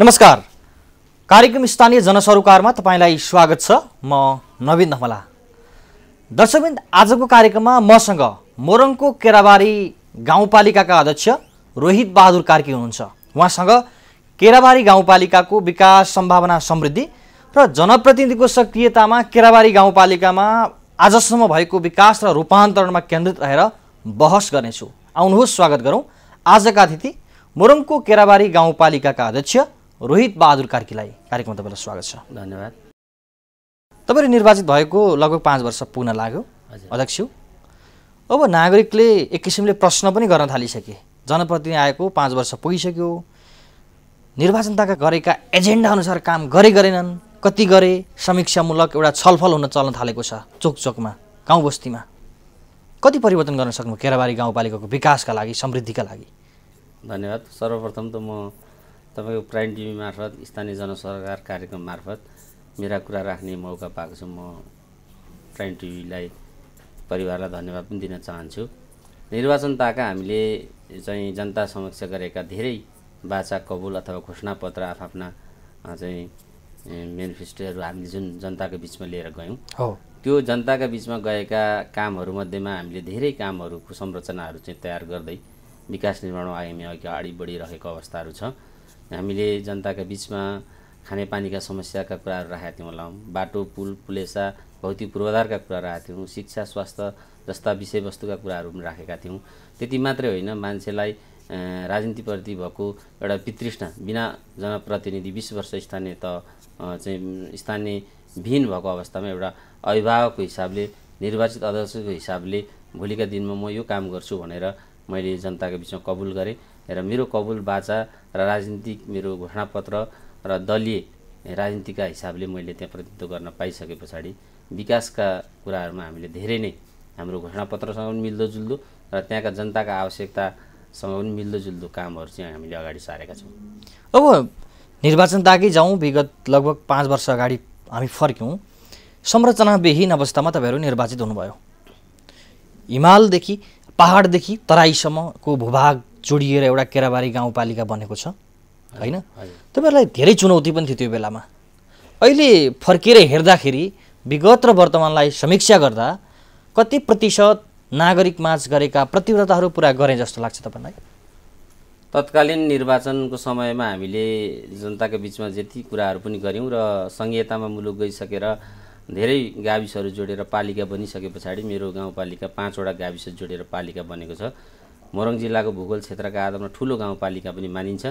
नमस्कार कार्यक्रम स्थानीय जनसरोकारमा तपाईँलाई स्वागत छ म नवीन धमला दर्शकबिन्द आजको कार्यक्रममा मसँग मोरङको केराबारी गाउँपालिकाका अध्यक्ष रोहित बहादुर कार्की हुनुहुन्छ उहाँसँग केराबारी गाउँपालिकाको विकास सम्भावना समृद्धि र जनप्रतिनिधिको सक्रियतामा केराबारी गाउँपालिकामा आजसम्म भएको विकास र रूपान्तरणमा केन्द्रित रहेर बहस गर्नेछु आउनुहोस् स्वागत गरौँ आजका अतिथि मोरङको केराबारी गाउँपालिकाका अध्यक्ष रोहित बहादुर कार्कीलाई कार्यक्रममा तपाईँलाई स्वागत छ धन्यवाद तपाईँले निर्वाचित भएको लगभग पाँच वर्ष पुग्न लाग्यो अध्यक्ष अब नागरिकले एक किसिमले प्रश्न पनि गर्न थालिसके जनप्रतिनिधि आएको पाँच वर्ष पुगिसक्यो निर्वाचनताका गरेका एजेन्डा अनुसार काम गरे गरेनन् कति गरे समीक्षामूलक एउटा छलफल हुन चल्न थालेको छ चोक चोकमा गाउँ बस्तीमा कति परिवर्तन गर्न सक्नु केराबारी गाउँपालिकाको विकासका लागि समृद्धिका लागि धन्यवाद सर्वप्रथम त म तपाईँको प्राइम टिभी मार्फत स्थानीय जनसरकार कार्यक्रम मार्फत मेरा कुरा राख्ने मौका पाएको छु म प्राइम टिभीलाई परिवारलाई धन्यवाद पनि दिन चाहन्छु निर्वाचन ताका हामीले चाहिँ जनता समक्ष गरेका धेरै बाचा कबुल अथवा घोषणापत्र आफ्ना चाहिँ मेनिफेस्टोहरू हामीले जुन जनताको बिचमा लिएर गयौँ हो त्यो जनताका बिचमा गएका कामहरूमध्येमा हामीले धेरै कामहरूको संरचनाहरू चाहिँ तयार गर्दै विकास निर्माणमा आगामी अघि अगाडि बढिरहेको अवस्थाहरू छ हामीले जनताका बिचमा खानेपानीका समस्याका कुराहरू राखेका थियौँ होला बाटो पुल पुलेसा भौतिक पूर्वाधारका कुरा राखेका थियौँ शिक्षा स्वास्थ्य जस्ता विषयवस्तुका कुराहरू पनि राखेका थियौँ त्यति मात्रै होइन मान्छेलाई राजनीतिप्रति भएको एउटा वितृष्णा बिना जनप्रतिनिधि बिस वर्ष स्थानीय त चाहिँ स्थानीय भिन भएको अवस्थामा एउटा अभिभावकको हिसाबले निर्वाचित अध्यक्षको हिसाबले भोलिका दिनमा म यो काम गर्छु भनेर मैले जनताको बिचमा कबुल गरेँ र मेरो कबुल बाचा र राजनीतिक मेरो घोषणापत्र र दलीय राजनीतिका हिसाबले मैले त्यहाँ प्रतिनिधित्व गर्न पाइसके पछाडि विकासका कुराहरूमा हामीले धेरै नै हाम्रो घोषणापत्रसँग पनि मिल्दोजुल्दो र त्यहाँका जनताका आवश्यकतासँग पनि मिल्दोजुल्दो कामहरू चाहिँ हामीले अगाडि सारेका छौँ अब निर्वाचन निर्वाचनताकै जाउँ विगत लगभग पाँच वर्ष अगाडि हामी फर्क्यौँ संरचनाविहीन अवस्थामा तपाईँहरू निर्वाचित हुनुभयो हिमालदेखि पाहाडदेखि तराईसम्मको भूभाग जोडिएर एउटा केराबारी गाउँपालिका बनेको छ होइन तपाईँहरूलाई धेरै चुनौती पनि थियो त्यो बेलामा अहिले फर्केर हेर्दाखेरि विगत र वर्तमानलाई समीक्षा गर्दा कति प्रतिशत नागरिक माझ गरेका प्रतिबद्धताहरू पुरा गरे जस्तो लाग्छ तपाईँलाई तत्कालीन निर्वाचनको समयमा हामीले जनताको बिचमा जति कुराहरू पनि गऱ्यौँ र सङ्घीयतामा मुलुक गइसकेर धेरै गाविसहरू जोडेर पालिका बनिसके पछाडि मेरो गाउँपालिका पाँचवटा गाविस जोडेर पालिका बनेको छ मोरङ जिल्लाको भूगोल क्षेत्रका आधारमा ठुलो गाउँपालिका पनि मानिन्छ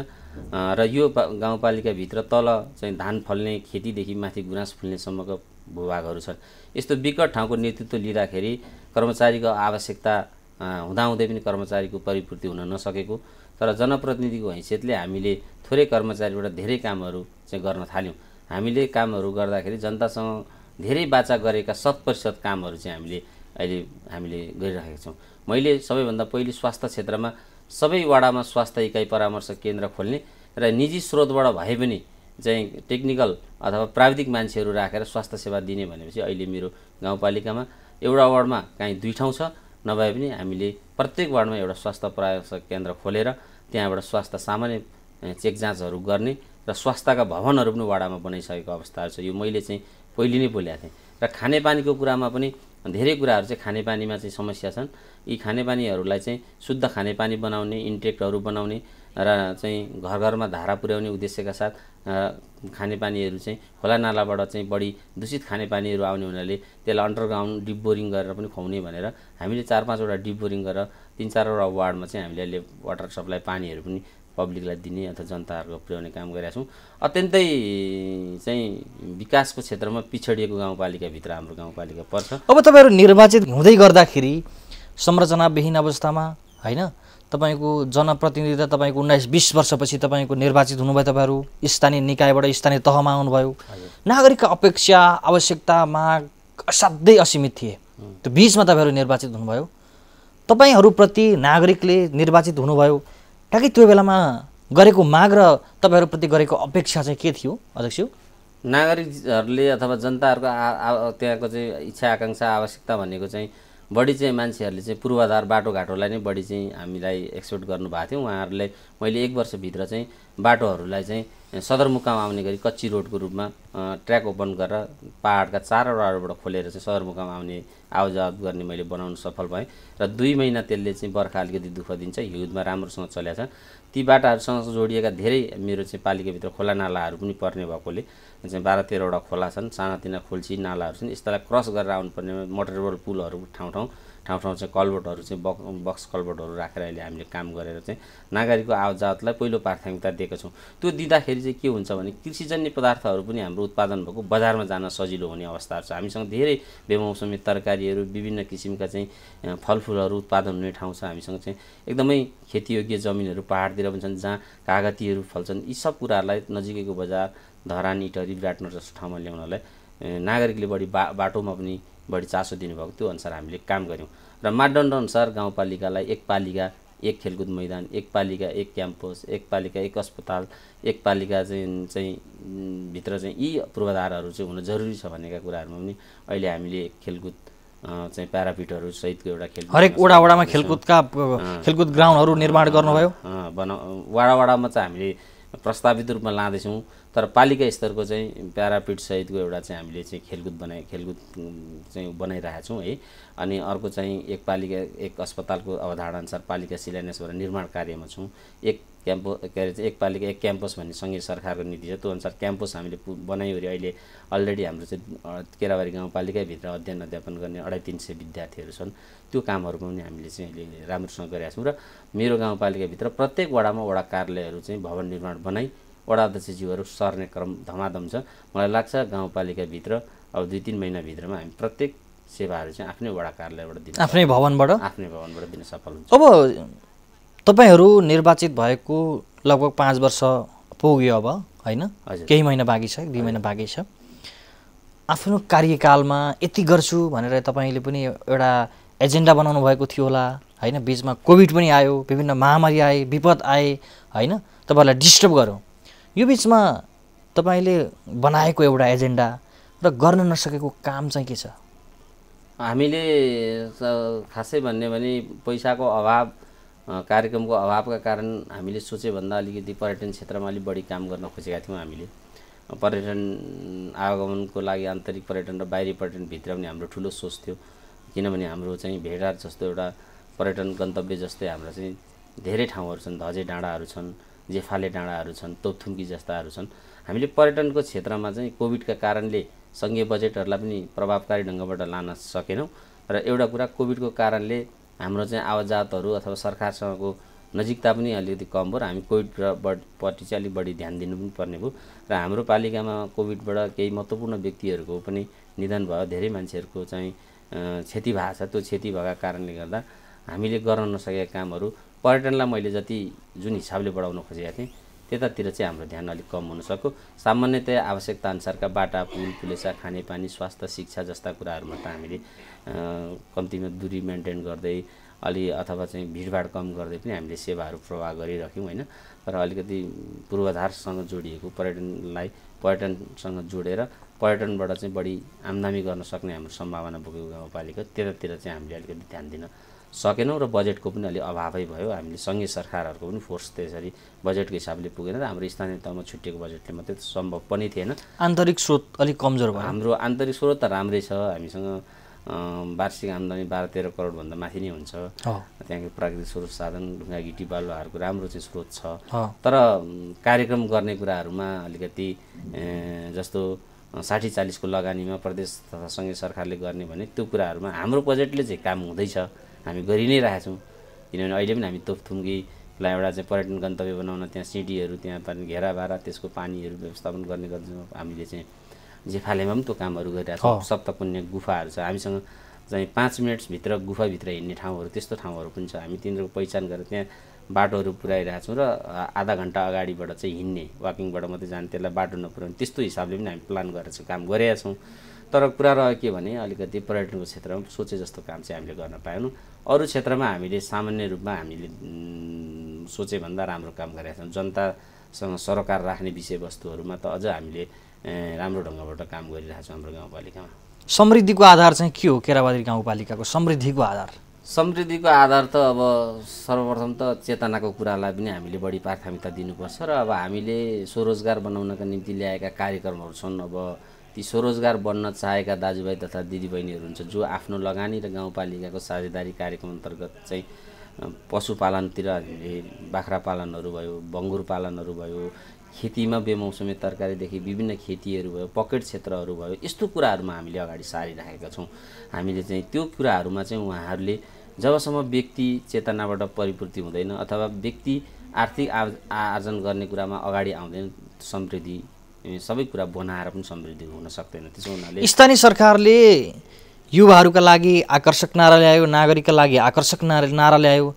र यो गाउँपालिकाभित्र तल चाहिँ धान फल्ने खेतीदेखि माथि गुनास फुल्नेसम्मको भूभागहरू छन् यस्तो विकट ठाउँको नेतृत्व लिँदाखेरि कर्मचारीको आवश्यकता हुँदाहुँदै पनि कर्मचारीको परिपूर्ति हुन नसकेको तर जनप्रतिनिधिको हैसियतले हामीले थोरै कर्मचारीबाट धेरै कामहरू चाहिँ गर्न थाल्यौँ हामीले कामहरू गर्दाखेरि जनतासँग धेरै बाचा गरेका शत प्रतिशत कामहरू चाहिँ हामीले अहिले हामीले गरिराखेका छौँ मैले सबैभन्दा पहिले स्वास्थ्य क्षेत्रमा सबै वाडामा स्वास्थ्य इकाइ परामर्श केन्द्र खोल्ने र निजी स्रोतबाट भए पनि चाहिँ टेक्निकल अथवा प्राविधिक मान्छेहरू राखेर स्वास्थ्य सेवा दिने भनेपछि अहिले मेरो गाउँपालिकामा एउटा वार्डमा काहीँ दुई ठाउँ छ नभए पनि हामीले प्रत्येक वार्डमा एउटा स्वास्थ्य परामर्श केन्द्र खोलेर त्यहाँबाट स्वास्थ्य सामान्य चेक जाँचहरू गर्ने र स्वास्थ्यका भवनहरू पनि वाडामा बनाइसकेको अवस्थाहरू छ यो मैले चाहिँ पहिले नै बोलेको थिएँ र खानेपानीको कुरामा पनि धेरै कुराहरू चाहिँ खानेपानीमा चाहिँ समस्या छन् यी खानेपानीहरूलाई चाहिँ शुद्ध खानेपानी बनाउने इन्टेक्टहरू बनाउने र चाहिँ घर घरमा धारा पुर्याउने उद्देश्यका साथ खानेपानीहरू चाहिँ खोला नालाबाट चाहिँ बढी दूषित खानेपानीहरू आउने हुनाले त्यसलाई अन्डरग्राउन्ड डिप बोरिङ गरेर पनि खुवाउने भनेर हामीले चार पाँचवटा डिप बोरिङ गरेर तिन चारवटा वार्डमा चाहिँ हामीले अहिले वाटर सप्लाई पानीहरू पनि पब्लिकलाई दिने अथवा जनताहरूको पुर्याउने काम गरेका छौँ अत्यन्तै चाहिँ विकासको क्षेत्रमा पिछडिएको गाउँपालिकाभित्र हाम्रो गाउँपालिका पर्छ अब तपाईँहरू निर्वाचित हुँदै गर्दाखेरि संरचनाविहीन अवस्थामा होइन तपाईँको त तपाईँको उन्नाइस बिस वर्षपछि तपाईँको निर्वाचित हुनुभयो तपाईँहरू स्थानीय निकायबाट स्थानीय तहमा आउनुभयो नागरिकका अपेक्षा आवश्यकता माग असाध्यै असीमित थिए त्यो बिचमा तपाईँहरू निर्वाचित हुनुभयो तपाईँहरूप्रति नागरिकले निर्वाचित हुनुभयो ठ्याक्कै त्यो बेलामा गरेको माग र तपाईँहरूप्रति गरेको अपेक्षा चाहिँ के थियो अध्यक्ष नागरिकहरूले अथवा जनताहरूको त्यहाँको चाहिँ इच्छा आकाङ्क्षा आवश्यकता भनेको चाहिँ बढी चाहिँ मान्छेहरूले चाहिँ पूर्वाधार बाटोघाटोलाई नै बढी चाहिँ हामीलाई एक्सपेक्ट गर्नुभएको थियो उहाँहरूले मैले एक वर्षभित्र चाहिँ बाटोहरूलाई चाहिँ सदरमुकाम आउने गरी कच्ची रोडको रूपमा ट्र्याक ओपन गरेर पाहाडका चारवटाहरूबाट खोलेर चाहिँ सदरमुकाम आउने आवाजावत गर्ने मैले बनाउन सफल भएँ र दुई महिना त्यसले चाहिँ बर्खा अलिकति दुःख दिन्छ हिउँदमा राम्रोसँग चलेको छ ती बाटाहरूसँग जोडिएका धेरै मेरो चाहिँ पालिकाभित्र खोला नालाहरू पनि पर्ने भएकोले चाहिँ बाह्र तेह्रवटा खोला छन् सानातिना खोल्छी नालाहरू छन् यस्तालाई क्रस गरेर आउनुपर्ने मोटरबल पुलहरू ठाउँ ठाउँ ठाउँ ठाउँ चाहिँ कलबोटहरू चाहिँ बक् बक्स कलबोर्डहरू राखेर अहिले हामीले काम गरेर चाहिँ नागरिकको आवाजावतलाई पहिलो प्राथमिकता दिएको छौँ त्यो दिँदाखेरि चाहिँ के हुन्छ भने कृषिजन्य पदार्थहरू पनि हाम्रो उत्पादन भएको बजारमा जान सजिलो हुने अवस्थाहरू छ हामीसँग धेरै बेमौसमी तरकारीहरू विभिन्न किसिमका चाहिँ फलफुलहरू उत्पादन हुने ठाउँ छ हामीसँग चाहिँ एकदमै खेतीयोग्य जमिनहरू पाहाडतिर पनि छन् जहाँ कागतीहरू फल्छन् यी सब कुराहरूलाई नजिकैको बजार धरान इटरी विराटनगर जस्तो ठाउँमा ल्याउनलाई नागरिकले बढी बा बाटोमा पनि बढी चासो दिनुभएको त्यो अनुसार हामीले काम गऱ्यौँ र मापदण्डअनुसार गाउँपालिकालाई एक पालिका एक खेलकुद मैदान एक पालिका एक क्याम्पस एक पालिका एक अस्पताल एक पालिका चाहिँ चाहिँ भित्र चाहिँ यी पूर्वाधारहरू चाहिँ हुन जरुरी छ भनेका कुराहरूमा पनि अहिले हामीले खेलकुद चाहिँ प्यारापिटहरू सहितको एउटा खेल हरेक वडा वडामा खेलकुदका खेलकुद ग्राउन्डहरू निर्माण गर्नुभयो बना वडा वडामा चाहिँ हामीले प्रस्तावित रूपमा लाँदैछौँ तर पालिका स्तरको चाहिँ सहितको एउटा चाहिँ हामीले चाहिँ खेलकुद बनाइ खेलकुद चाहिँ बनाइरहेका छौँ है अनि अर्को चाहिँ एक पालिका एक अस्पतालको अवधारणाअनुसार पालिका शिलान्यास निर्माण कार्यमा छौँ एक क्याम्पो के अरे चाहिँ एक पालिका एक क्याम्पस भन्ने सङ्घीय सरकारको नीति छ त्यो अनुसार क्याम्पस हामीले बनाइवरी अहिले अलरेडी हाम्रो चाहिँ केराबारी गाउँपालिकाभित्र अध्ययन अध्यापन गर्ने अढाई तिन सय विद्यार्थीहरू छन् त्यो कामहरू पनि हामीले चाहिँ अहिले राम्रोसँग गरेका छौँ र मेरो गाउँपालिकाभित्र प्रत्येक वडामा वडा कार्यालयहरू चाहिँ भवन निर्माण बनाई वडा वडाध्यक्षज्यूहरू सर्ने क्रम धमाधम छ मलाई लाग्छ गाउँपालिकाभित्र अब दुई तिन महिनाभित्रमा हामी प्रत्येक सेवाहरू चाहिँ आफ्नै वडा कार्यालयबाट दिन आफ्नै भवनबाट आफ्नै भवनबाट दिन सफल हुन्छ अब तपाईँहरू निर्वाचित भएको लगभग पाँच वर्ष पुग्यो अब होइन केही महिना बाँकी छ दुई महिना बाँकी छ आफ्नो कार्यकालमा यति गर्छु भनेर तपाईँले पनि एउटा एजेन्डा बनाउनु भएको थियो होला होइन बिचमा कोभिड पनि आयो विभिन्न महामारी आए विपद आए होइन तपाईँहरूलाई डिस्टर्ब गरौँ यो बिचमा तपाईँले बनाएको एउटा एजेन्डा र गर्न नसकेको काम चाहिँ के छ हामीले खासै भन्ने भने पैसाको अभाव कार्यक्रमको अभावका कारण हामीले सोचेभन्दा अलिकति पर्यटन क्षेत्रमा अलिक बढी काम गर्न खोजेका थियौँ हामीले पर्यटन आगमनको लागि आन्तरिक पर्यटन र बाहिरी पर्यटनभित्र पनि हाम्रो ठुलो सोच थियो किनभने हाम्रो चाहिँ भेडार जस्तो एउटा पर्यटन गन्तव्य जस्तै हाम्रो चाहिँ धेरै ठाउँहरू छन् धजे डाँडाहरू छन् जेफाले डाँडाहरू छन् तोपथुम्की जस्ताहरू छन् हामीले पर्यटनको क्षेत्रमा चाहिँ कोभिडका कारणले सङ्घीय बजेटहरूलाई पनि प्रभावकारी ढङ्गबाट लान सकेनौँ र एउटा कुरा कोभिडको कारणले हाम्रो चाहिँ आवाजातहरू अथवा सरकारसँगको नजिकता पनि अलिकति कम भयो र हामी कोभिडपट्टि चाहिँ अलिक बढी ध्यान दिनु पनि पर्ने भयो र हाम्रो पालिकामा कोभिडबाट केही महत्त्वपूर्ण व्यक्तिहरूको पनि निधन भयो धेरै मान्छेहरूको चाहिँ क्षति भएको छ त्यो क्षति भएको कारणले गर्दा हामीले गर्न नसकेका कामहरू पर्यटनलाई मैले जति जुन हिसाबले बढाउन खोजेका थिएँ त्यतातिर चाहिँ हाम्रो ध्यान अलिक कम हुनसक्यो सामान्यतया आवश्यकता अनुसारका बाटा पुल पुलेसा खानेपानी स्वास्थ्य शिक्षा जस्ता कुराहरूमा त हामीले कम्तीमा दुरी मेन्टेन गर्दै अलि अथवा चाहिँ भिडभाड कम गर्दै पनि हामीले सेवाहरू प्रवाह गरिरह्यौँ होइन तर अलिकति पूर्वाधारसँग जोडिएको पर्यटनलाई पर्यटनसँग जोडेर पर्यटनबाट चाहिँ बढी आम्दानी गर्न सक्ने हाम्रो सम्भावना बोकेको गाउँपालिका त्यतातिर चाहिँ हामीले अलिकति ध्यान दिन सकेनौँ र बजेटको पनि अलिक अभावै भयो हामीले सङ्घीय सरकारहरूको पनि फोर्स त्यसरी बजेटको हिसाबले पुगेन र हाम्रो स्थानीय तहमा छुट्टिएको बजेटले मात्रै सम्भव पनि थिएन आन्तरिक स्रोत अलिक कमजोर भयो हाम्रो आन्तरिक स्रोत त राम्रै छ हामीसँग वार्षिक आम्दानी बाह्र तेह्र करोडभन्दा माथि नै हुन्छ त्यहाँको प्राकृतिक स्रोत साधन ढुङ्गा गिटी बालुवाहरूको राम्रो चाहिँ स्रोत छ तर कार्यक्रम गर्ने कुराहरूमा अलिकति जस्तो साठी चालिसको लगानीमा प्रदेश तथा सङ्घीय सरकारले गर्ने भने त्यो कुराहरूमा हाम्रो बजेटले चाहिँ काम हुँदैछ हामी गरि नै रहेका छौँ किनभने अहिले पनि हामी तोपथुङ्गीलाई एउटा चाहिँ पर्यटन गन्तव्य बनाउन त्यहाँ सिडीहरू त्यहाँ पानी घेरा भाडा त्यसको पानीहरू व्यवस्थापन गर्ने गर्छौँ हामीले चाहिँ जेफालेमा पनि त्यो कामहरू गरिरहेको छौँ सप्तपुण्य गुफाहरू छ हामीसँग चाहिँ पाँच मिनट्सभित्र गुफाभित्र हिँड्ने ठाउँहरू त्यस्तो ठाउँहरू पनि छ हामी तिनीहरूको पहिचान गरेर त्यहाँ बाटोहरू पुऱ्याइरहेछौँ र आधा घन्टा अगाडिबाट चाहिँ हिँड्ने वाकिङबाट मात्रै जाने त्यसलाई बाटो नपुऱ्याउने त्यस्तो हिसाबले पनि हामी प्लान गरेर चाहिँ काम गरिरहेछौँ तर कुरा रह्यो के भने अलिकति पर्यटनको क्षेत्रमा सोचे जस्तो काम चाहिँ हामीले गर्न पाएनौँ अरू क्षेत्रमा हामीले सामान्य रूपमा हामीले सोचेभन्दा राम्रो काम गरेका छौँ जनतासँग सरकार राख्ने विषयवस्तुहरूमा त अझ हामीले राम्रो ढङ्गबाट काम गरिरहेको छौँ हाम्रो गाउँपालिकामा समृद्धिको आधार चाहिँ के हो केराबारी गाउँपालिकाको समृद्धिको आधार समृद्धिको आधार त अब सर्वप्रथम त चेतनाको कुरालाई पनि हामीले बढी प्राथमिकता दिनुपर्छ र अब हामीले स्वरोजगार बनाउनका निम्ति ल्याएका कार्यक्रमहरू छन् अब ती स्वरोजगार बन्न चाहेका दाजुभाइ तथा दिदीबहिनीहरू हुन्छ जो आफ्नो लगानी र गाउँपालिकाको साझेदारी कार्यक्रम अन्तर्गत चाहिँ पशुपालनतिर बाख्रा पालनहरू भयो भङ्गुर पालनहरू भयो खेतीमा बेमौसमी तरकारीदेखि विभिन्न खेतीहरू भयो पकेट क्षेत्रहरू भयो यस्तो कुराहरूमा हामीले अगाडि सारिराखेका छौँ हामीले चाहिँ त्यो कुराहरूमा चाहिँ उहाँहरूले जबसम्म व्यक्ति चेतनाबाट परिपूर्ति हुँदैन अथवा व्यक्ति आर्थिक आर्जन गर्ने कुरामा अगाडि आउँदैन समृद्धि सबै कुरा बनाएर पनि समृद्धि हुन सक्दैन त्यसो हुनाले स्थानीय सरकारले युवाहरूका लागि आकर्षक नारा ल्यायो नागरिकका लागि आकर्षक नारा नारा ल्यायो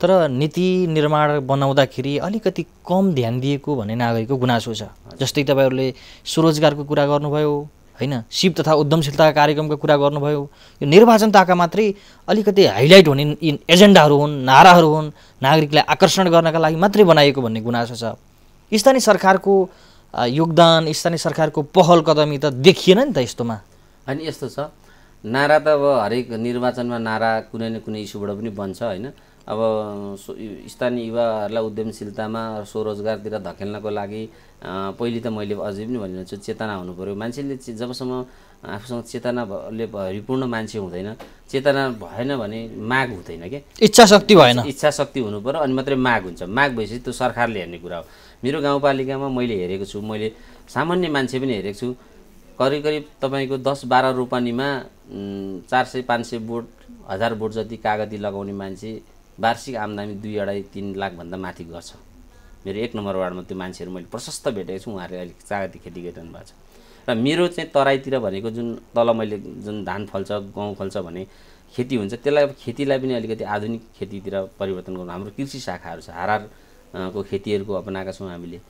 तर नीति निर्माण बनाउँदाखेरि अलिकति कम ध्यान दिएको भन्ने नागरिकको गुनासो छ जस्तै तपाईँहरूले स्वरोजगारको कुरा गर्नुभयो होइन शिव तथा उद्यमशीलता कार्यक्रमको कुरा गर्नुभयो यो निर्वाचनताका मात्रै अलिकति हाइलाइट हुने एजेन्डाहरू हुन् नाराहरू हुन् नागरिकलाई आकर्षण गर्नका लागि मात्रै बनाइएको भन्ने गुनासो छ स्थानीय सरकारको योगदान स्थानीय सरकारको पहल कदमी त देखिएन नि त यस्तोमा होइन यस्तो छ नारा त अब हरेक निर्वाचनमा नारा कुनै न कुनै इस्युबाट पनि बन्छ होइन अब स्थानीय युवाहरूलाई उद्यमशीलतामा स्वरोजगारतिर धकेल्नको लागि पहिले त मैले अझै पनि भनिरहेको चेतना हुनु पऱ्यो मान्छेले जबसम्म आफूसँग चेतनाले भरिपूर्ण मान्छे हुँदैन चेतना भएन भने माग हुँदैन क्या इच्छा शक्ति भएन इच्छा शक्ति हुनु पऱ्यो अनि मात्रै माग हुन्छ माग भएपछि त्यो सरकारले हेर्ने कुरा हो मेरो गाउँपालिकामा मैले हेरेको छु मैले सामान्य मान्छे पनि हेरेको छु करिब करिब तपाईँको दस बाह्र रोपनीमा चार सय पाँच सय बोट हजार बोट जति कागती लगाउने मान्छे वार्षिक आम्दानी दुई अढाई तिन लाखभन्दा माथि गर्छ मेरो एक नम्बर वार्डमा त्यो मान्छेहरू मैले प्रशस्त भेटेको छु उहाँहरूले अलिक कागती खेती गरिरहनु भएको छ र मेरो चाहिँ तराईतिर भनेको जुन तल मैले जुन धान फल्छ गहुँ फल्छ भने खेती हुन्छ त्यसलाई खेतीलाई पनि अलिकति आधुनिक खेतीतिर परिवर्तन गर्नु हाम्रो कृषि शाखाहरू छ हारार को खेतीहरूको अपनाएका छौँ हामीले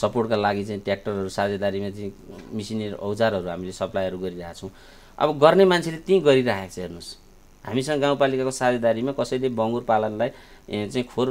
सपोर्टका लागि चाहिँ ट्र्याक्टरहरू साझेदारीमा चाहिँ मिसिनेर औजारहरू हामीले सप्लाईहरू गरिरहेका छौँ अब गर्ने मान्छेले त्यहीँ गरिरहेको छ हेर्नुहोस् हामीसँग गाउँपालिकाको साझेदारीमा कसैले बङ्गुर पालनलाई चाहिँ खोर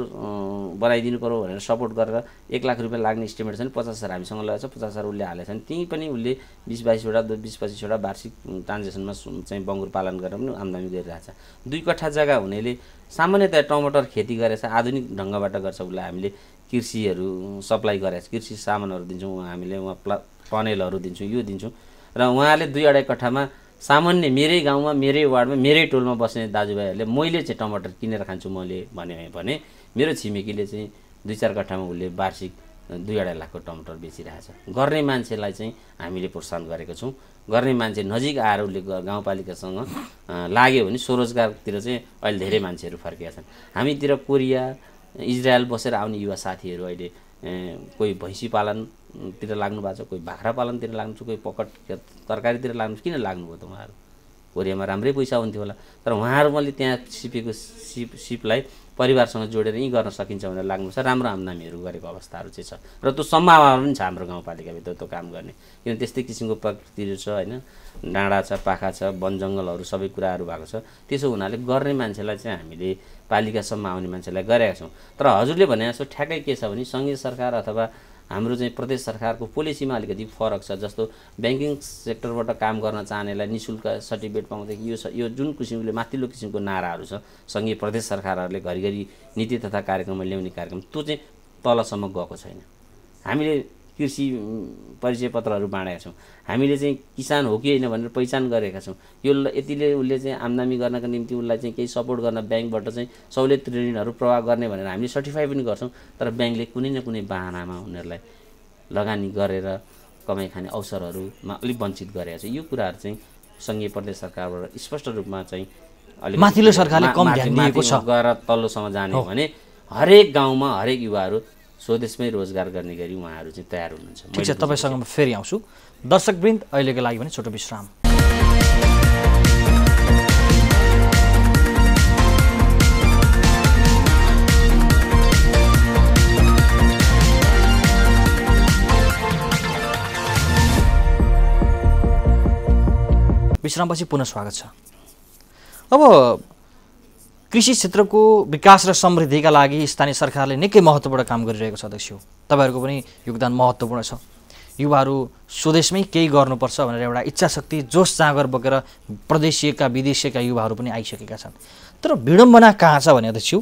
बनाइदिनु पऱ्यो भनेर सपोर्ट गरेर एक लाख रुपियाँ लाग्ने इस्टिमेट छ भने पचास हजार हामीसँग छ पचास हजार उसले हालेछ भने त्यहीँ पनि उसले बिस बाइसवटा बिस पच्चिसवटा वार्षिक ट्रान्जेक्सनमा चाहिँ बङ्गुर पालन गरेर पनि आम्दानी गरिरहेछ दुई कट्ठा जग्गा हुनेले सामान्यतया टमाटर खेती गरेछ आधुनिक ढङ्गबाट गर्छ उसलाई हामीले कृषिहरू सप्लाई गरेछ कृषि सामानहरू दिन्छौँ हामीले उहाँ प्ल पनेलहरू दिन्छौँ यो दिन्छौँ र उहाँले दुई अढाई कट्ठामा सामान्य मेरै गाउँमा मेरै वार्डमा मेरै टोलमा बस्ने दाजुभाइहरूले मैले चाहिँ टमाटर किनेर खान्छु मैले भने भने मेरो छिमेकीले चाहिँ दुई चार कट्ठामा उसले वार्षिक दुई अढाई लाखको टमाटर बेचिरहेछ गर्ने मान्छेलाई चाहिँ हामीले प्रोत्साहन गरेको छौँ गर्ने मान्छे नजिक आएर उसले गाउँपालिकासँग लाग्यो भने स्वरोजगारतिर चाहिँ अहिले धेरै मान्छेहरू फर्केका छन् हामीतिर कोरिया इजरायल बसेर आउने युवा साथीहरू अहिले कोही भैँसी पालन तिर लाग्नु भएको छ कोही बाख्रा पालनतिर लाग्नु कोही पकड तरकारीतिर लाग्नु किन लाग्नुभयो त उहाँहरू कोरियामा राम्रै पैसा हुन्थ्यो होला तर उहाँहरू मैले त्यहाँ सिपेको सिप सिपलाई परिवारसँग जोडेर यहीँ गर्न सकिन्छ भनेर लाग्नु छ राम्रो आमदामीहरू गरेको अवस्थाहरू चाहिँ छ र त्यो सम्भावना पनि छ हाम्रो गाउँपालिकाभित्र त्यो काम गर्ने किन त्यस्तै किसिमको प्रकृतिहरू छ होइन डाँडा छ पाखा छ वन जङ्गलहरू सबै कुराहरू भएको छ त्यसो हुनाले गर्ने मान्छेलाई चाहिँ हामीले पालिकासम्म आउने मान्छेलाई गरेका छौँ तर हजुरले भने जस्तो ठ्याक्कै के छ भने सङ्घीय सरकार अथवा हाम्रो चाहिँ प्रदेश सरकारको पोलिसीमा अलिकति फरक छ जस्तो ब्याङ्किङ सेक्टरबाट काम गर्न चाहनेलाई नि शुल्क सर्टिफिकेट पाउँदै यो यो जुन किसिमले माथिल्लो किसिमको नाराहरू छ सँगै प्रदेश सरकारहरूले घरिघरि नीति तथा कार्यक्रममा ल्याउने कार्यक्रम त्यो चाहिँ तलसम्म गएको छैन हामीले कृषि परिचय पत्रहरू बाँडेका छौँ हामीले चाहिँ किसान हो कि होइन भनेर पहिचान गरेका छौँ यो यतिले उसले चाहिँ आमदामी गर्नको निम्ति उसलाई चाहिँ केही सपोर्ट गर्न ब्याङ्कबाट चाहिँ सहुलियत ऋणहरू प्रवाह गर्ने भनेर हामीले सर्टिफाई पनि गर्छौँ तर ब्याङ्कले कुनै न कुनै बाहनामा उनीहरूलाई लगानी गरेर कमाइ खाने अवसरहरूमा अलिक वञ्चित गरेका छ यो कुराहरू चाहिँ सङ्घीय प्रदेश सरकारबाट स्पष्ट रूपमा चाहिँ अलिक माथिल्लो सरकारले कम ध्यान दिएको छ गएर तल्लोसम्म जाने हो भने हरेक गाउँमा हरेक युवाहरू स्वदेशमै रोजगार गर्ने गरी उहाँहरू चाहिँ तयार हुनुहुन्छ ठिक छ तपाईँसँग म फेरि आउँछु दर्शकवृन्द अहिलेको लागि भने छोटो विश्राम विश्रामपछि पुनः स्वागत छ अब कृषि क्षेत्रको विकास र समृद्धिका लागि स्थानीय सरकारले निकै महत्त्वपूर्ण काम गरिरहेको छ अध्यक्ष तपाईँहरूको पनि योगदान महत्त्वपूर्ण छ युवाहरू स्वदेशमै केही गर्नुपर्छ भनेर एउटा इच्छा शक्ति जोस जाँगर बोकेर प्रदेशीयका विदेशीयका युवाहरू पनि आइसकेका छन् तर विडम्बना कहाँ छ भने अध्यक्ष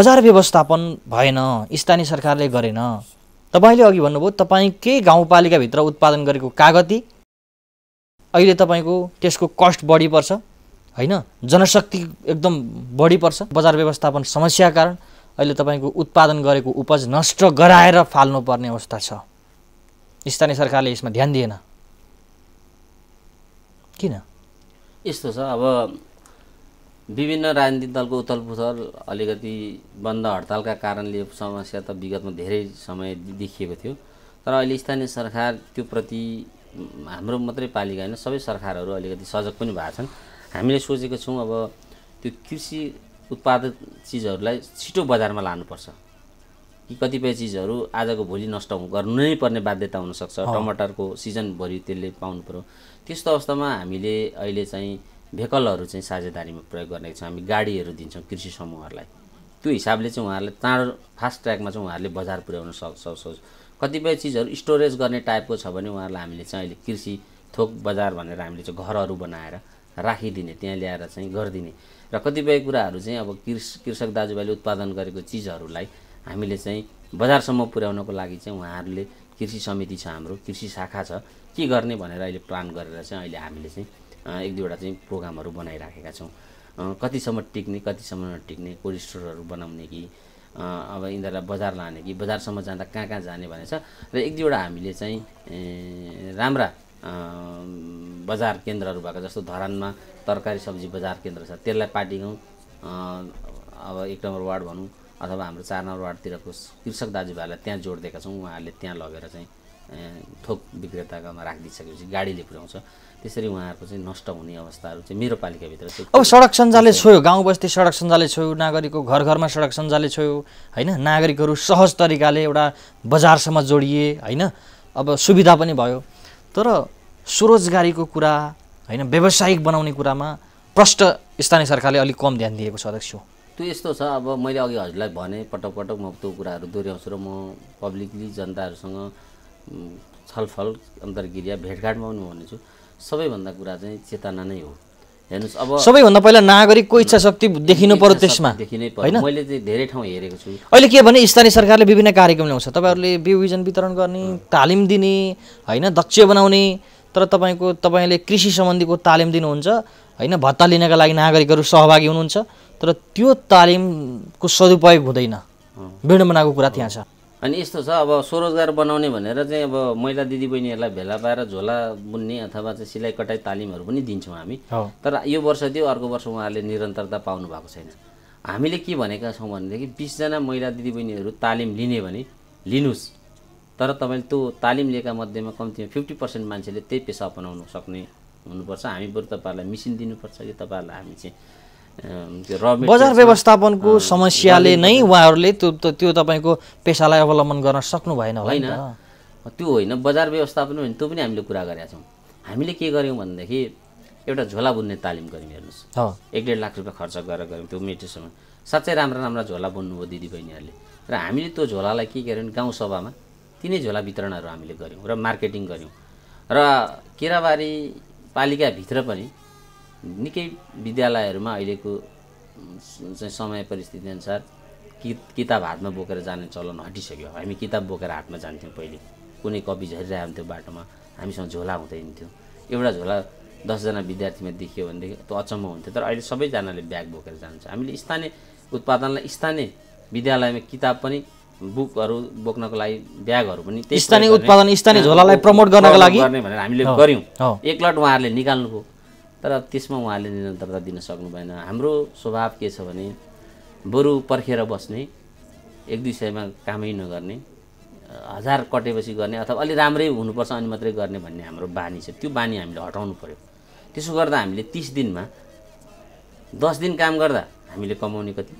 बजार व्यवस्थापन भएन स्थानीय सरकारले गरेन तपाईँले अघि भन्नुभयो तपाईँ के गाउँपालिकाभित्र उत्पादन गरेको कागती अहिले तपाईँको त्यसको कस्ट बढी पर्छ होइन जनशक्ति एकदम बढी पर्छ बजार व्यवस्थापन समस्या कारण अहिले तपाईँको उत्पादन गरेको उपज नष्ट गराएर फाल्नुपर्ने अवस्था छ स्थानीय सरकारले यसमा ध्यान दिएन किन यस्तो छ अब विभिन्न राजनीतिक दलको उथल पुथल अलिकति बन्द हडतालका कारणले समस्या त विगतमा धेरै समय देखिएको थियो तर अहिले स्थानीय सरकार त्योप्रति हाम्रो मात्रै पालिका होइन सबै सरकारहरू अलिकति सजग पनि भएको छन् हामीले सोचेको छौँ अब त्यो कृषि उत्पादक चिजहरूलाई छिटो बजारमा लानुपर्छ कि कतिपय चिजहरू आजको भोलि नष्ट गर्नु नै पर्ने बाध्यता हुनसक्छ टमाटरको सिजनभरि त्यसले पाउनु पऱ्यो त्यस्तो अवस्थामा हामीले अहिले चाहिँ भेकलहरू चाहिँ साझेदारीमा प्रयोग गर्नेको छौँ हामी गाडीहरू दिन्छौँ कृषि समूहहरूलाई त्यो हिसाबले चाहिँ उहाँहरूले चाँडो फास्ट ट्र्याकमा चाहिँ उहाँहरूले बजार पुर्याउन सक्छ कतिपय चिजहरू स्टोरेज गर्ने टाइपको छ भने उहाँहरूलाई हामीले चाहिँ अहिले कृषि थोक बजार भनेर हामीले चाहिँ घरहरू बनाएर राखिदिने त्यहाँ ल्याएर चाहिँ गरिदिने र कतिपय कुराहरू चाहिँ अब कृष कृषक दाजुभाइले उत्पादन गरेको चिजहरूलाई हामीले चाहिँ बजारसम्म पुर्याउनको लागि चाहिँ उहाँहरूले कृषि समिति छ हाम्रो कृषि शाखा छ के गर्ने भनेर अहिले प्लान गरेर चाहिँ अहिले हामीले चाहिँ एक दुईवटा चाहिँ प्रोग्रामहरू बनाइराखेका छौँ कतिसम्म टिक्ने कतिसम्म नटिक्ने कोल्ड स्टोरहरू बनाउने कि अब यिनीहरूलाई बजार लाने कि बजारसम्म जाँदा कहाँ कहाँ जाने भनेछ र एक दुईवटा हामीले चाहिँ राम्रा बजार केन्द्रहरू भएको जस्तो धरानमा तरकारी सब्जी बजार केन्द्र छ त्यसलाई पाटिगाउँ अब एक नम्बर वार्ड भनौँ अथवा हाम्रो चार नम्बर वार्डतिरको कृषक दाजुभाइहरूलाई त्यहाँ जोडिदिएका छौँ उहाँहरूले त्यहाँ लगेर चाहिँ थोक विक्रेताकोमा राखिदिइसकेपछि गाडीले पुर्याउँछ त्यसरी उहाँहरूको चाहिँ नष्ट हुने अवस्थाहरू चाहिँ मेरो पालिकाभित्र चाहिँ अब सडक सञ्जालले छोयो गाउँ बस्ती सडक सञ्जालले छोयो नागरिकको घर घरमा सडक सञ्जालले छोयो होइन नागरिकहरू सहज तरिकाले एउटा बजारसम्म जोडिए होइन अब सुविधा पनि भयो तर स्वरोजगारीको कुरा होइन व्यावसायिक बनाउने कुरामा प्रष्ट स्थानीय सरकारले अलिक कम ध्यान दिएको छ अध्यक्ष त्यो यस्तो छ अब मैले अघि हजुरलाई भने पटक पटक म त्यो कुराहरू दोहोऱ्याउँछु र म पब्लिकली जनताहरूसँग छलफल अन्तर्क्रिया भेटघाटमा पनि भन्नेछु सबैभन्दा कुरा चाहिँ चेतना नै हो हेर्नुहोस् अब सबैभन्दा पहिला नागरिकको इच्छा शक्ति देखिनु पर्यो त्यसमा देखिनै पर्यो मैले चाहिँ धेरै ठाउँ हेरेको छु अहिले के भने स्थानीय सरकारले विभिन्न कार्यक्रम ल्याउँछ तपाईँहरूले बिउ बिजन वितरण गर्ने तालिम दिने होइन दक्ष बनाउने तर तपाईँको तपाईँले कृषि सम्बन्धीको तालिम दिनुहुन्छ होइन भत्ता लिनका लागि नागरिकहरू सहभागी हुनुहुन्छ तर त्यो तालिमको सदुपयोग हुँदैन विडम्बनाको कुरा त्यहाँ छ अनि यस्तो छ अब स्वरोजगार बनाउने भनेर चाहिँ अब महिला दिदीबहिनीहरूलाई भेला पाएर झोला बुन्ने अथवा चाहिँ सिलाइ कटाइ तालिमहरू पनि दिन्छौँ हामी तर यो वर्ष दियो अर्को वर्ष उहाँहरूले निरन्तरता पाउनु भएको छैन हामीले के भनेका छौँ भनेदेखि बिसजना महिला दिदीबहिनीहरू तालिम लिने भने लिनुहोस् तर तपाईँले त्यो तालिम लिएका मध्येमा कम्तीमा फिफ्टी पर्सेन्ट मान्छेले त्यही पेसा अपनाउनु सक्ने हुनुपर्छ हामी बरु तपाईँहरूलाई मिसिन दिनुपर्छ कि तपाईँहरूलाई हामी चाहिँ बजार व्यवस्थापनको समस्याले नै उहाँहरूले त्यो त्यो तपाईँको पेसालाई अवलम्बन गर्न सक्नु भएन होइन त्यो होइन बजार व्यवस्थापन होइन त्यो पनि हामीले कुरा गरेका छौँ हामीले के गऱ्यौँ भनेदेखि एउटा झोला बुन्ने तालिम गऱ्यौँ हेर्नुहोस् एक डेढ लाख रुपियाँ खर्च गरेर गऱ्यौँ त्यो मेटेसम्म साँच्चै राम्रा राम्रा झोला बुन्नुभयो दिदीबहिनीहरूले र हामीले त्यो झोलालाई के गर्यौँ गाउँसभामा तिनै झोला वितरणहरू हामीले गऱ्यौँ र मार्केटिङ गऱ्यौँ र केराबारी पालिकाभित्र पनि निकै विद्यालयहरूमा अहिलेको चाहिँ समय परिस्थितिअनुसार कि किताब हातमा बोकेर जाने चलन हटिसक्यो हामी किताब बोकेर हातमा जान्थ्यौँ पहिले कुनै कपी झरिरहेको हुन्थ्यो बाटोमा हामीसँग झोला हुँदैन थियो एउटा झोला दसजना विद्यार्थीमा देखियो भनेदेखि त्यो अचम्म हुन्थ्यो तर अहिले सबैजनाले ब्याग बोकेर जान्छ हामीले स्थानीय उत्पादनलाई स्थानीय विद्यालयमा किताब पनि बुकहरू बोक्नको लागि ब्यागहरू पनि स्थानीय उत्पादन स्थानीय झोलालाई प्रमोट गर्नको लागि गर्ने भनेर हामीले गऱ्यौँ एक लट उहाँहरूले निकाल्नुभयो तर त्यसमा उहाँहरूले निरन्तरता दिन सक्नु भएन हाम्रो स्वभाव के छ भने बरु पर्खेर बस्ने एक दुई सयमा कामै नगर्ने हजार कटेपछि गर्ने अथवा अलि राम्रै हुनुपर्छ अनि मात्रै गर्ने भन्ने हाम्रो बानी छ त्यो बानी हामीले हटाउनु पऱ्यो त्यसो गर्दा हामीले तिस दिनमा दस दिन काम गर्दा हामीले कमाउने कति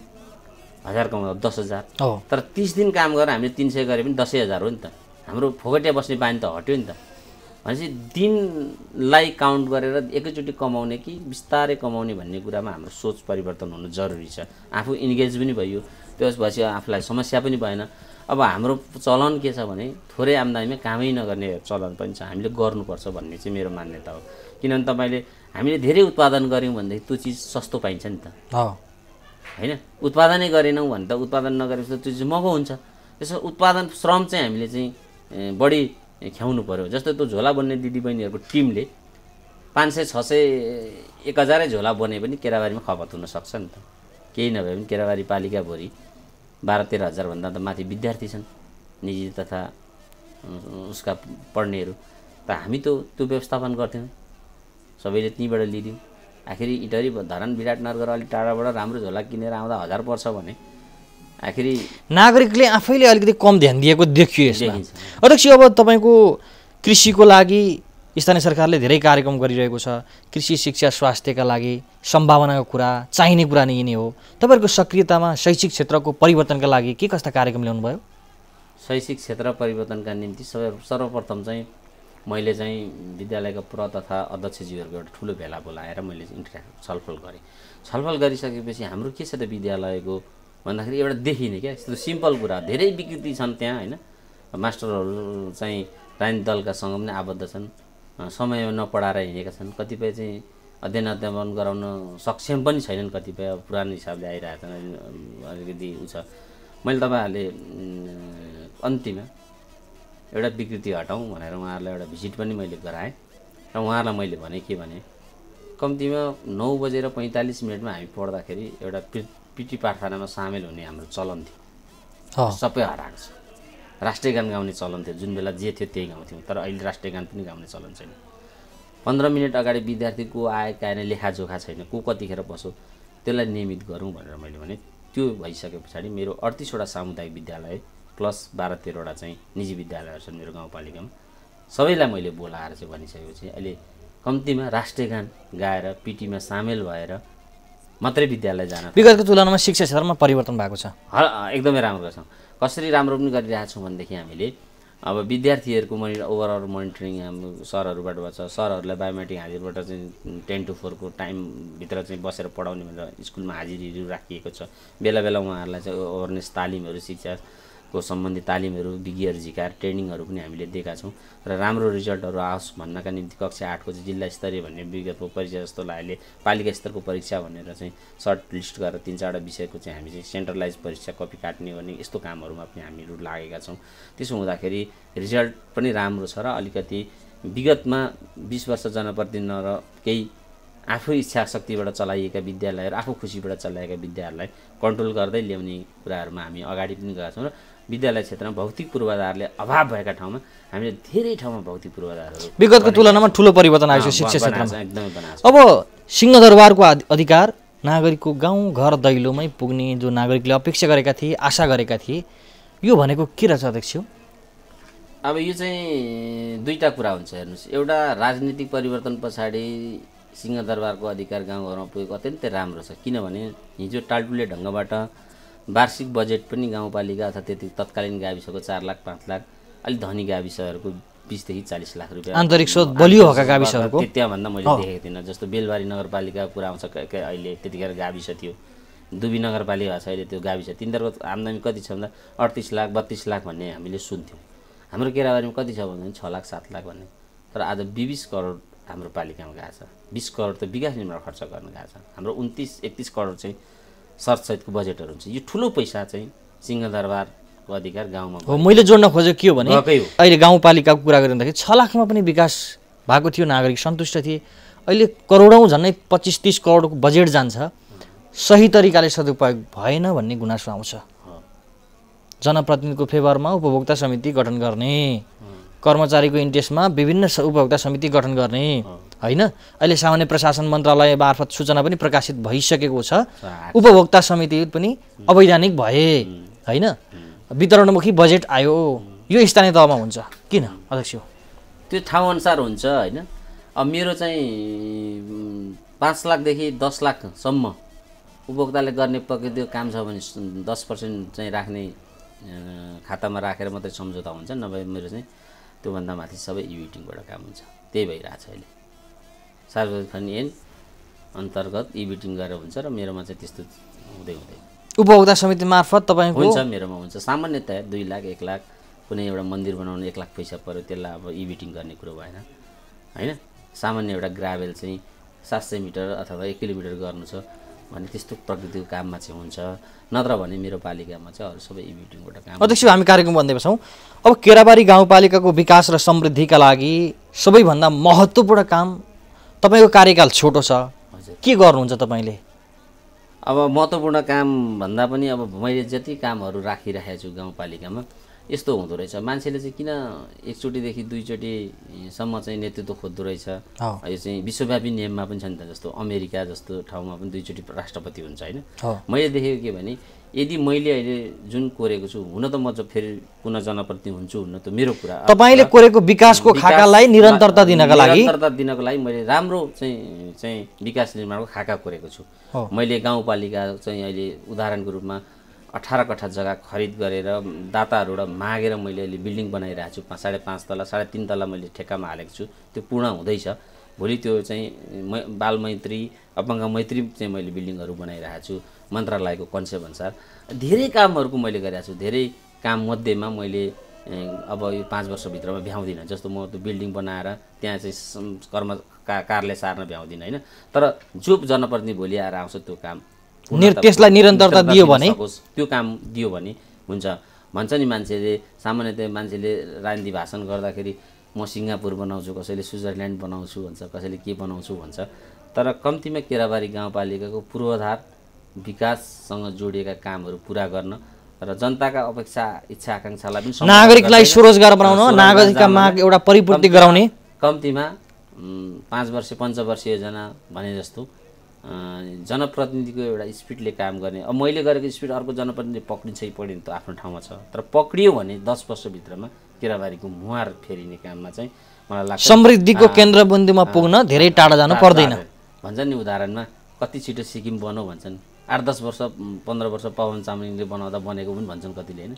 हजार कमाउँदा दस हजार तर तिस दिन काम गरेर हामीले तिन सय गऱ्यो भने दसै हजार हो नि त हाम्रो फोकटिया बस्ने बानी त हट्यो नि त भनेपछि दिनलाई काउन्ट गरेर एकैचोटि कमाउने कि बिस्तारै कमाउने भन्ने कुरामा हाम्रो सोच परिवर्तन हुनु जरुरी छ आफू इन्गेज पनि भयो त्यसपछि आफूलाई समस्या पनि भएन अब हाम्रो चलन के छ भने थोरै आम्दानीमा कामै नगर्ने चलन पनि छ हामीले गर्नुपर्छ भन्ने चाहिँ मेरो मान्यता हो किनभने तपाईँले हामीले धेरै उत्पादन गऱ्यौँ भनेदेखि त्यो चिज सस्तो पाइन्छ नि त होइन उत्पादनै गरेनौँ भने त उत्पादन नगरेपछि त्यो चाहिँ महँगो हुन्छ त्यसो उत्पादन श्रम चाहिँ हामीले चाहिँ बढी ख्याउनु पऱ्यो जस्तो त्यो झोला बन्ने दिदीबहिनीहरूको टिमले पाँच सय छ सय एक हजारै झोला बने पनि केराबारीमा खपत हुनसक्छ नि त केही नभए पनि केराबारी पालिकाभरि बाह्र तेह्र हजारभन्दा त माथि विद्यार्थी छन् निजी तथा उसका पढ्नेहरू त हामी त त्यो व्यवस्थापन गर्थ्यौँ सबैले त्यहीँबाट लिदिउँ आखिरी इटरी धरान विराटनगर अलिक टाढाबाट राम्रो झोला किनेर आउँदा हजार पर्छ भने आखिरी नागरिकले आफैले अलिकति कम ध्यान दिएको देखियो अध्यक्ष अब तपाईँको कृषिको लागि स्थानीय सरकारले धेरै कार्यक्रम गरिरहेको छ कृषि शिक्षा स्वास्थ्यका लागि सम्भावनाको कुरा चाहिने कुरा नै यिनै हो तपाईँहरूको सक्रियतामा शैक्षिक क्षेत्रको परिवर्तनका लागि के कस्ता कार्यक्रम ल्याउनुभयो शैक्षिक क्षेत्र परिवर्तनका निम्ति सर्वप्रथम चाहिँ मैले चाहिँ विद्यालयका प्र तथा अध्यक्षज्यूहरूको एउटा ठुलो भेला बोलाएर मैले इन्ट्रा छलफल गरेँ छलफल गरिसकेपछि हाम्रो के छ त विद्यालयको भन्दाखेरि एउटा देखिने क्या यस्तो सिम्पल कुरा धेरै विकृति छन् त्यहाँ होइन मास्टरहरू चाहिँ राजनीति दलकासँग पनि आबद्ध छन् समयमा नपढाएर हिँडेका छन् कतिपय चाहिँ अध्ययन अध्यापन गराउन सक्षम पनि छैनन् कतिपय अब पुरानो हिसाबले आइरहेका छन् अलिकति उ छ मैले तपाईँहरूले अन्तिममा एउटा विकृति हटाउँ भनेर उहाँहरूलाई एउटा भिजिट पनि मैले गराएँ र उहाँहरूलाई मैले भने के भने कम्तीमा नौ बजेर पैँतालिस मिनटमा हामी पढ्दाखेरि एउटा पिटी पाठशालामा सामेल हुने हाम्रो चलन थियो सबै हराएको छ राष्ट्रिय गान गाउने चलन थियो जुन बेला जे थियो त्यही गाउँथ्यौँ तर अहिले राष्ट्रिय गान पनि गाउने चलन छैन पन्ध्र मिनट अगाडि विद्यार्थी को आए आएन लेखाजोखा छैन को कतिखेर बसो त्यसलाई नियमित गरौँ भनेर मैले भने त्यो भइसके पछाडि मेरो अडतिसवटा सामुदायिक विद्यालय प्लस बाह्र तेह्रवटा चाहिँ निजी विद्यालयहरू छन् मेरो गाउँपालिकामा सबैलाई मैले बोलाएर चाहिँ भनिसकेपछि अहिले कम्तीमा राष्ट्रिय गान गाएर पिटीमा सामेल भएर मात्रै विद्यालय जान विगतको तुलनामा शिक्षा क्षेत्रमा परिवर्तन भएको छ एकदमै राम्रो छ कसरी राम्रो पनि गरिरहेछौँ भनेदेखि हामीले अब विद्यार्थीहरूको मनि ओभरअल मोनिटरिङ हाम्रो सरहरूबाट छ सरहरूलाई बायोमेट्रिक हाजिरबाट चाहिँ टेन टु फोरको टाइमभित्र चाहिँ बसेर पढाउने भनेर स्कुलमा हाजिरीहरू राखिएको छ बेला बेला उहाँहरूलाई चाहिँ अवेरनेस तालिमहरू शिक्षा को सम्बन्धी तालिमहरू विज्ञहरू झिकाएर ट्रेनिङहरू पनि हामीले दिएका छौँ र राम्रो रिजल्टहरू आओस् भन्नका निम्ति कक्षा आठको चाहिँ जिल्ला स्तरीय भन्ने विगतको परीक्षा जस्तोलाई अहिले पालिका स्तरको परीक्षा भनेर चाहिँ सर्ट लिस्ट गरेर तिन चारवटा विषयको चाहिँ हामी चाहिँ सेन्ट्रलाइज परीक्षा कपी काट्ने गर्ने यस्तो कामहरूमा पनि हामीहरू लागेका छौँ त्यसो हुँदाखेरि रिजल्ट पनि राम्रो छ र अलिकति विगतमा बिस वर्ष जनप्रतिनिधि र केही आफू इच्छा शक्तिबाट चलाइएका विद्यालयहरू आफू खुसीबाट चलाएका विद्यालयहरूलाई कन्ट्रोल गर्दै ल्याउने कुराहरूमा हामी अगाडि पनि गएका छौँ र विद्यालय क्षेत्रमा भौतिक पूर्वाधारले अभाव भएका ठाउँमा हामीले धेरै ठाउँमा भौतिक पूर्वाधारहरू विगतको तुलनामा ठुलो परिवर्तन आएको छ शिक्षा क्षेत्रमा एकदमै अब सिंहदरबारको अधिकार नागरिकको गाउँ घर दैलोमै पुग्ने जो नागरिकले अपेक्षा गरेका थिए आशा गरेका थिए यो भनेको के रहेछ अध्यक्ष अब यो चाहिँ दुईवटा कुरा हुन्छ हेर्नुहोस् एउटा राजनीतिक परिवर्तन पछाडि सिंहदरबारको अधिकार गाउँघरमा पुगेको अत्यन्तै राम्रो छ किनभने हिजो टाल्टुले ढङ्गबाट वार्षिक बजेट पनि गाउँपालिका अथवा त्यति तत्कालीन गाविसको चार लाख पाँच लाख अलिक धनी गाविसहरूको बिसदेखि चालिस लाख रुपियाँ आन्तरिक स्रोत बलियो भएका गाविसहरूको त्यहाँभन्दा मैले देखेको थिइनँ जस्तो बेलबारी नगरपालिका पुरा आउँछ अहिले त्यतिखेर गाविस थियो दुबी नगरपालिका छ अहिले त्यो गाविस तिनीहरूको आम्दानी कति छ भन्दा अडतिस लाख बत्तिस लाख भन्ने हामीले सुन्थ्यौँ हाम्रो केराबारीमा कति छ भन्दा छ लाख सात लाख भन्ने तर आज बिबिस करोड हाम्रो पालिकामा गएको छ बिस करोड त विकास निर्माण खर्च गर्न गएको छ हाम्रो उन्तिस एकतिस करोड चाहिँ सर्चसाइटको बजेटहरू हुन्छ यो ठुलो पैसा चाहिँ सिंहदरबार अधिकार गाउँमा हो मैले जोड्न खोजेको के हो भने अहिले गाउँपालिकाको कुरा गरिँदाखेरि छ लाखमा पनि विकास भएको थियो नागरिक सन्तुष्ट थिए अहिले करोडौँ झन्डै पच्चिस तिस करोडको बजेट जान्छ सही तरिकाले सदुपयोग भएन भन्ने गुनासो आउँछ जनप्रतिनिधिको फेभरमा उपभोक्ता समिति गठन गर्ने कर्मचारीको इन्ट्रेस्टमा विभिन्न उपभोक्ता समिति गठन गर्ने होइन अहिले सामान्य प्रशासन मन्त्रालय मार्फत सूचना पनि प्रकाशित भइसकेको छ उपभोक्ता समिति पनि अवैधानिक भए होइन वितरणमुखी बजेट आयो यो स्थानीय तहमा हुन्छ किन अध्यक्ष त्यो ठाउँअनुसार हुन्छ होइन अब मेरो चाहिँ पाँच लाखदेखि दस लाखसम्म उपभोक्ताले गर्ने प्रकृति काम छ भने दस पर्सेन्ट चाहिँ राख्ने खातामा राखेर मात्रै सम्झौता हुन्छ नभए मेरो चाहिँ त्योभन्दा माथि सबै युटिङबाट काम हुन्छ त्यही भइरहेछ अहिले सार्वजनिक फन्ड ऐन अन्तर्गत इबिटिङ गरेर हुन्छ र मेरोमा चाहिँ त्यस्तो हुँदै हुँदैन उपभोक्ता समिति मार्फत तपाईँ हुन्छ मेरोमा हुन्छ सामान्यतया दुई लाख एक लाख कुनै एउटा मन्दिर बनाउनु एक लाख पैसा पऱ्यो त्यसलाई अब इबिटिङ गर्ने कुरो भएन होइन सामान्य एउटा ग्राभेल चाहिँ सात सय मिटर अथवा एक किलोमिटर गर्नु छ भने त्यस्तो प्रकृतिको काममा चाहिँ हुन्छ नत्र भने मेरो पालिकामा चाहिँ अरू सबै इभिटिङबाट काम अध्यक्ष हामी कार्यक्रम भन्दैमा छौँ अब केराबारी गाउँपालिकाको विकास र समृद्धिका लागि सबैभन्दा महत्त्वपूर्ण काम तपाईँको कार्यकाल छोटो छ के गर्नुहुन्छ तपाईँले अब महत्त्वपूर्ण कामभन्दा पनि अब मैले जति कामहरू राखिराखेको छु गाउँपालिकामा यस्तो हुँदो रहेछ मान्छेले चाहिँ किन एकचोटिदेखि दुईचोटिसम्म चाहिँ नेतृत्व खोज्दो रहेछ यो चाहिँ विश्वव्यापी नियममा पनि छ नि त जस्तो अमेरिका जस्तो ठाउँमा पनि दुईचोटि राष्ट्रपति हुन्छ होइन मैले देखेको के भने यदि मैले अहिले जुन कोरेको छु हुन त म जब फेरि पुनः जनप्रति हुन्छु हुन त मेरो कुरा तपाईँले कोरेको विकासको खाकालाई निरन्तरता दिनको लागि निरन्तरता दिनको लागि मैले राम्रो चाहिँ चाहिँ विकास निर्माणको खाका कोरेको छु मैले गाउँपालिका चाहिँ अहिले उदाहरणको रूपमा अठार कट्ठा जग्गा खरिद गरेर दाताहरूबाट मागेर मैले अहिले बिल्डिङ बनाइरहेको छु पाँच साढे पाँच तला साढे तिन तला मैले ठेक्कामा हालेको छु त्यो पूर्ण हुँदैछ भोलि त्यो चाहिँ मै बाल मैत्री अपाङ्ग मैत्री चाहिँ मैले बिल्डिङहरू बनाइरहेको छु मन्त्रालयको कन्सेप्ट अनुसार धेरै कामहरूको मैले गरिरहेको छु धेरै काम मध्येमा मैले अब यो पाँच वर्षभित्रमा भ्याउँदिनँ जस्तो म त्यो बिल्डिङ बनाएर त्यहाँ चाहिँ कर्म का, कार्यालय सार्न भ्याउँदिनँ होइन तर जो जनप्रतिनिधि भोलि आएर आउँछ त्यो काम त्यसलाई निरन्तरता दियो भने त्यो काम दियो भने हुन्छ भन्छ नि मान्छेले सामान्यतया मान्छेले राजनीति भाषण गर्दाखेरि म सिङ्गापुर बनाउँछु कसैले स्विजरल्यान्ड बनाउँछु भन्छ कसैले के बनाउँछु भन्छ तर कम्तीमा केराबारी गाउँपालिकाको पूर्वाधार विकाससँग जोडिएका कामहरू पुरा गर्न र जनताका अपेक्षा इच्छा आकाङ्क्षालाई पनि नागरिकलाई स्वरोजगार बनाउन नागरिकका माग एउटा परिपूर्ति गराउने कम्तीमा पाँच वर्ष पञ्चवर्ष योजना भने जस्तो जनप्रतिनिधिको एउटा स्पिडले काम गर्ने अब मैले गरेको स्पिड अर्को जनप्रतिनिधि पक्रिन्छ कि भने त आफ्नो ठाउँमा छ तर पक्रियो भने दस वर्षभित्रमा केराबारीको मुहार फेरिने काममा चाहिँ मलाई लाग्छ समृद्धिको केन्द्रबिन्दुमा पुग्न धेरै टाढा जानु पर्दैन भन्छन् नि उदाहरणमा कति छिटो सिक्किम बनाऊ भन्छन् आठ दस वर्ष पन्ध्र वर्ष पवन चामलिङले बनाउँदा बनेको पनि भन्छन् कतिले होइन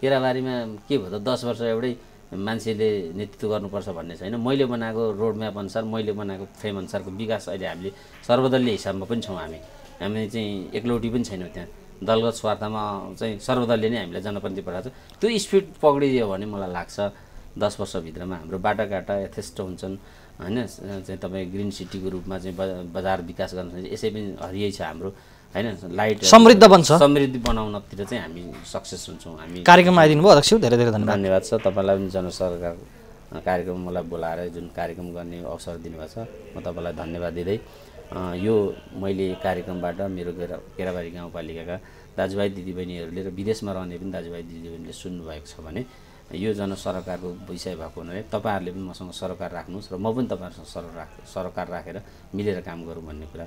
केराबारीमा के भयो त दस वर्ष एउटै मान्छेले नेतृत्व गर्नुपर्छ भन्ने छैन मैले बनाएको रोड म्याप अनुसार मैले बनाएको फ्रेम अनुसारको विकास अहिले हामीले सर्वदलीय हिसाबमा पनि छौँ हामी हामी चाहिँ एकलौटी पनि छैनौँ त्यहाँ दलगत स्वार्थमा चाहिँ सर्वदलीय नै हामीलाई जनप्रति पठाएको छ त्यो स्पिड पक्रिदियो भने मलाई लाग्छ दस वर्षभित्रमा हाम्रो बाटाघाटा यथेष्ट हुन्छन् होइन चाहिँ तपाईँ ग्रिन सिटीको रूपमा चाहिँ बजार विकास गर्न सक्छ यसै पनि हरियै छ हाम्रो होइन लाइट समृद्ध बन्छ समृद्धि बनाउनतिर चाहिँ हामी सक्सेस हुन्छौँ हामी कार्यक्रममा आइदिनु भयो अध्यक्ष धेरै धेरै धन्यवाद धन्यवाद छ तपाईँलाई पनि जनसरकार कार्यक्रम मलाई बोलाएर जुन कार्यक्रम गर्ने अवसर दिनुभएको छ म तपाईँलाई धन्यवाद दिँदै यो मैले कार्यक्रमबाट मेरो केरा केराबारी गाउँपालिकाका दाजुभाइ दिदीबहिनीहरूले र विदेशमा रहने पनि दाजुभाइ दिदीबहिनीले सुन्नुभएको छ भने यो जन सरकारको विषय भएको हुनाले तपाईँहरूले पनि मसँग सरकार राख्नुहोस् र म पनि तपाईँहरूसँग सरकार राख सरकार राखेर मिलेर काम गरौँ भन्ने कुरा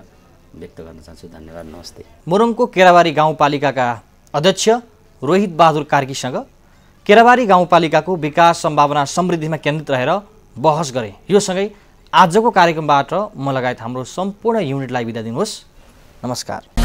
व्यक्त गर्न चाहन्छु धन्यवाद नमस्ते मोरङको केराबारी गाउँपालिकाका अध्यक्ष रोहित बहादुर कार्कीसँग केराबारी गाउँपालिकाको विकास सम्भावना समृद्धिमा केन्द्रित रहेर बहस गरे यो सँगै आजको कार्यक्रमबाट म लगायत हाम्रो सम्पूर्ण युनिटलाई बिदा दिनुहोस् नमस्कार